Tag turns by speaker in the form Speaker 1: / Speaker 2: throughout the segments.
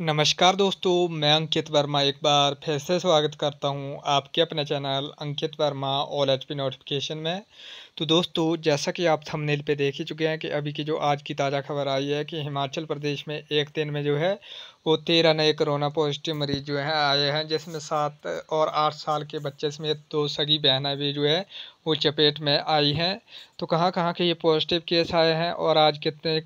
Speaker 1: नमस्कार दोस्तों मैं अंकित वर्मा एक बार फिर से स्वागत करता हूं आपके अपने चैनल अंकित वर्मा ऑल एच पी नोटिफिकेशन में तो दोस्तों जैसा कि आप थंबनेल पे देख ही चुके हैं कि अभी की जो आज की ताज़ा खबर आई है कि हिमाचल प्रदेश में एक दिन में जो है वो तेरह नए कोरोना पॉजिटिव मरीज जो हैं आए हैं जिसमें सात और आठ साल के बच्चे समेत दो सगी बहन भी जो है वो चपेट में आई हैं तो कहाँ कहाँ के ये पॉजिटिव केस आए हैं और आज कितने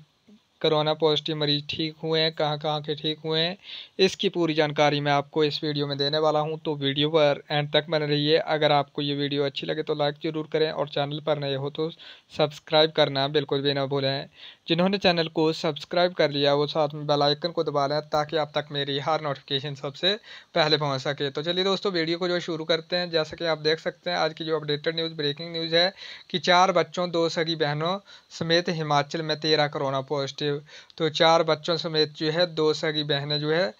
Speaker 1: कोरोना पॉजिटिव मरीज ठीक हुए हैं कहाँ कहाँ के ठीक हुए हैं इसकी पूरी जानकारी मैं आपको इस वीडियो में देने वाला हूँ तो वीडियो पर एंड तक बने रहिए अगर आपको ये वीडियो अच्छी लगे तो लाइक ज़रूर करें और चैनल पर नए हो तो सब्सक्राइब करना बिल्कुल भी ना भूलें जिन्होंने चैनल को सब्सक्राइब कर लिया वो साथ में बेल आइकन को दबा लें ताकि आप तक मेरी हर नोटिफिकेशन सबसे पहले पहुंच सके तो चलिए दोस्तों वीडियो को जो शुरू करते हैं जैसा कि आप देख सकते हैं आज की जो अपडेटेड न्यूज़ ब्रेकिंग न्यूज़ है कि चार बच्चों दो सगी बहनों समेत हिमाचल में तेरह कोरोना पॉजिटिव तो चार बच्चों समेत जो है दो सगी बहनें जो है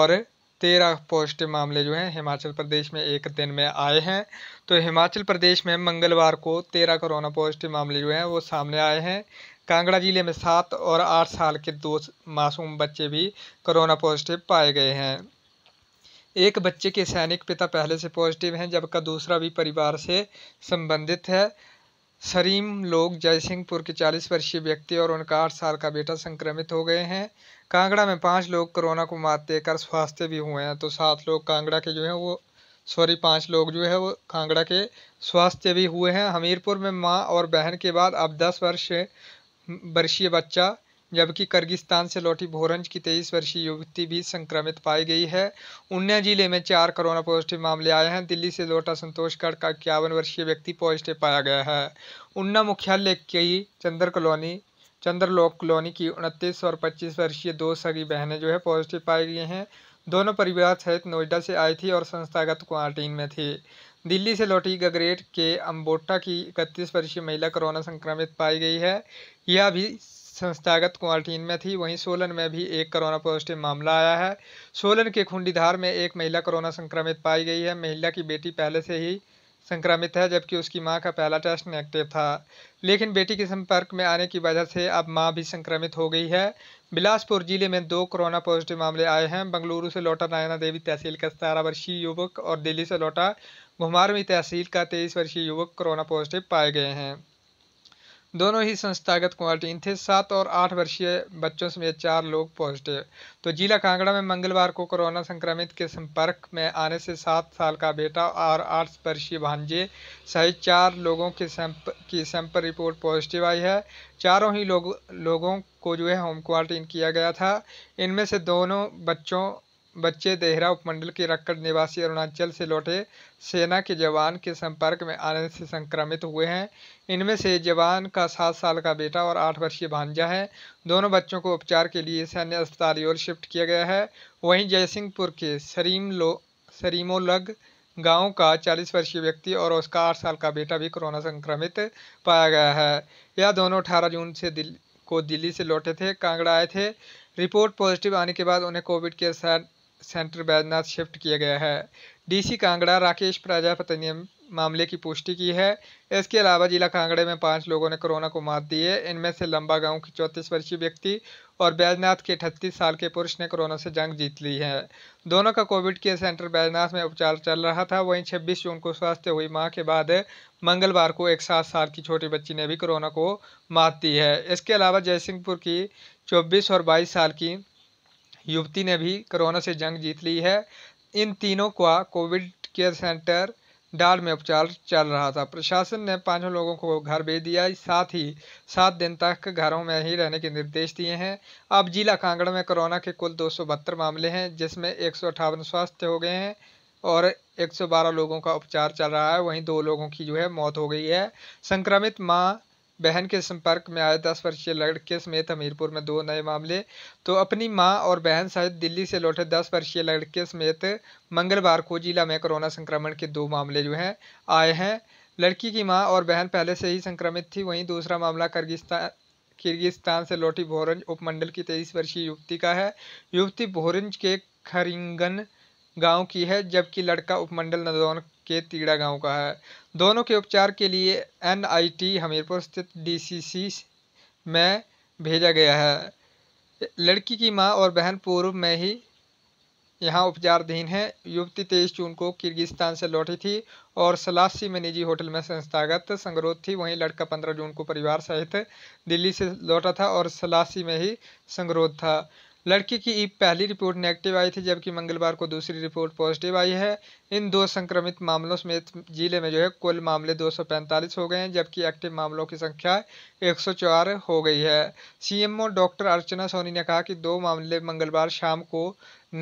Speaker 1: और तेरह पॉजिटिव मामले जो हैं हिमाचल प्रदेश में एक दिन में आए हैं तो हिमाचल प्रदेश में मंगलवार को तेरह कोरोना पॉजिटिव मामले जो हैं वो सामने आए हैं कांगड़ा जिले में सात और आठ साल के दो मासूम बच्चे भी कोरोना पॉजिटिव पाए गए हैं एक बच्चे के सैनिक पिता पहले से पॉजिटिव हैं जबकि दूसरा भी परिवार से संबंधित है सरीम लोग जयसिंहपुर के 40 वर्षीय व्यक्ति और उनका आठ साल का बेटा संक्रमित हो गए हैं कांगड़ा में पाँच लोग कोरोना को मात देकर स्वस्थ भी हुए हैं तो सात लोग कांगड़ा के जो हैं वो सॉरी पाँच लोग जो है वो कांगड़ा के स्वास्थ्य भी हुए हैं हमीरपुर में माँ और बहन के बाद अब दस वर्ष वर्षीय बच्चा जबकि किर्गिस्तान से लौटी भोरंज की तेईस वर्षीय युवती भी संक्रमित पाई गई है उन्ना जिले में चार कोरोना पॉजिटिव मामले आए हैं दिल्ली से लौटा संतोषगढ़ का इक्यावन वर्षीय व्यक्ति पॉजिटिव पाया गया है उन्ना मुख्यालय की चंदर कॉलोनी चंद्रलोक कॉलोनी की उनतीस और पच्चीस वर्षीय दो सगी बहनें जो है पॉजिटिव पाई गई हैं दोनों परिवार सहित नोएडा से आई थी और संस्थागत क्वारंटीन में थी दिल्ली से लौटी गगरेट के अम्बोटा की इकतीस वर्षीय महिला कोरोना संक्रमित पाई गई है यह भी संस्थागत क्वारंटीन में थी वहीं सोलन में भी एक कोरोना पॉजिटिव मामला आया है सोलन के खुंडीधार में एक महिला कोरोना संक्रमित पाई गई है महिला की बेटी पहले से ही संक्रमित है जबकि उसकी मां का पहला टेस्ट नेगेटिव था लेकिन बेटी के संपर्क में आने की वजह से अब मां भी संक्रमित हो गई है बिलासपुर जिले में दो कोरोना पॉजिटिव मामले आए हैं बंगलुरु से लौटा नारायणा देवी तहसील का सतारह वर्षीय युवक और दिल्ली से लौटा घुमारवी तहसील का तेईस वर्षीय युवक कोरोना पॉजिटिव पाए गए हैं दोनों ही संस्थागत क्वारंटीन थे सात और आठ वर्षीय बच्चों समेत चार लोग पॉजिटिव तो जिला कांगड़ा में मंगलवार को कोरोना संक्रमित के संपर्क में आने से सात साल का बेटा और आठ वर्षीय भांजे सहित चार लोगों के सैंप की सैंपल रिपोर्ट पॉजिटिव आई है चारों ही लोग लोगों को जो है होम क्वारंटीन किया गया था इनमें से दोनों बच्चों बच्चे देहरा उपमंडल के रक्कड़ निवासी अरुणाचल से लौटे सेना के जवान के संपर्क में आने से संक्रमित हुए हैं इनमें से जवान का सात साल का बेटा और आठ वर्षीय भांजा है दोनों बच्चों को उपचार के लिए सैन्य अस्पताल और शिफ्ट किया गया है वहीं जयसिंहपुर के सरीम लो सरीमोलग गाँव का चालीस वर्षीय व्यक्ति और उसका आठ साल का बेटा भी कोरोना संक्रमित पाया गया है यह दोनों अठारह जून से दिल, को दिल्ली से लौटे थे कांगड़ा आए थे रिपोर्ट पॉजिटिव आने के बाद उन्हें कोविड के साथ सेंटर बैजनाथ शिफ्ट किया गया है डीसी कांगड़ा राकेश प्रजापति ने मामले की पुष्टि की है इसके अलावा जिला कांगड़े में पांच लोगों ने कोरोना को मात दी है इनमें से लंबा गांव की चौंतीस वर्षीय व्यक्ति और बैजनाथ के अठतीस साल के पुरुष ने कोरोना से जंग जीत ली है दोनों का कोविड केयर सेंटर बैजनाथ में उपचार चल रहा था वहीं 26 जून को स्वास्थ्य हुई माँ के बाद मंगलवार को एक सात साल की छोटी बच्ची ने भी कोरोना को मात दी है इसके अलावा जयसिंहपुर की चौबीस और बाईस साल की युवती ने भी कोरोना से जंग जीत ली है इन तीनों का कोविड केयर सेंटर डाल में उपचार चल रहा था प्रशासन ने पांचों लोगों को घर भेज दिया साथ ही सात दिन तक घरों में ही रहने के निर्देश दिए हैं अब जिला कांगड़ा में कोरोना के कुल दो मामले हैं जिसमें एक स्वस्थ हो गए हैं और 112 लोगों का उपचार चल रहा है वहीं दो लोगों की जो है मौत हो गई है संक्रमित माँ बहन के संपर्क में आए दस वर्षीय लड़के समेत हमीरपुर में दो नए मामले तो अपनी मां और बहन सहित दिल्ली से लौटे दस वर्षीय लड़के समेत मंगलवार को जिला में कोरोना संक्रमण के दो मामले जो हैं आए हैं लड़की की मां और बहन पहले से ही संक्रमित थी वहीं दूसरा मामला किर्गिस्तान किर्गिस्तान से लौटी भोरंज उपमंडल की तेईस वर्षीय युवती का है युवती भोरंज के खरिंगन गाँव की है जबकि लड़का उपमंडल नदौन के तीड़ा गांव का है दोनों के उपचार के लिए एनआईटी हमीरपुर स्थित डीसीसी में भेजा गया है लड़की की मां और बहन पूर्व में ही यहाँ उपचारधीन है युवती तेईस जून को किर्गिस्तान से लौटी थी और सलासी में निजी होटल में संस्थागत संगरोध थी वहीं लड़का पंद्रह जून को परिवार सहित दिल्ली से लौटा था और सलासी में ही संगरोध था लड़की की पहली रिपोर्ट नेगेटिव आई थी जबकि मंगलवार को दूसरी रिपोर्ट पॉजिटिव आई है इन दो संक्रमित मामलों समेत जिले में जो है कुल मामले 245 हो गए हैं जबकि एक्टिव मामलों की संख्या 104 हो गई है सीएमओ डॉक्टर अर्चना सोनी ने कहा कि दो मामले मंगलवार शाम को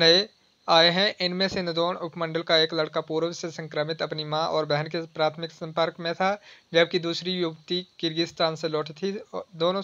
Speaker 1: नए आए हैं इनमें से नदौन उपमंडल का एक लड़का पूर्व से संक्रमित अपनी मां और बहन के प्राथमिक संपर्क में था जबकि दूसरी युवती किर्गिस्तान से लौटी थी दोनों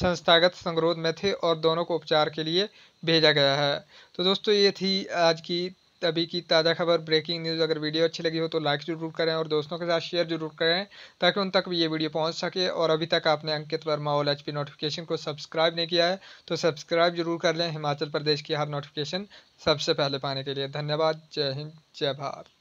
Speaker 1: संस्थागत संगरोध में थे और दोनों को उपचार के लिए भेजा गया है तो दोस्तों ये थी आज की अभी की ताज़ा खबर ब्रेकिंग न्यूज़ अगर वीडियो अच्छी लगी हो तो लाइक ज़रूर करें और दोस्तों के साथ शेयर जरूर करें ताकि उन तक भी ये वीडियो पहुंच सके और अभी तक आपने अंकित वर्मा ओल एच नोटिफिकेशन को सब्सक्राइब नहीं किया है तो सब्सक्राइब जरूर कर लें हिमाचल प्रदेश की हर नोटिफिकेशन सबसे पहले पाने के लिए धन्यवाद जय हिंद जय भारत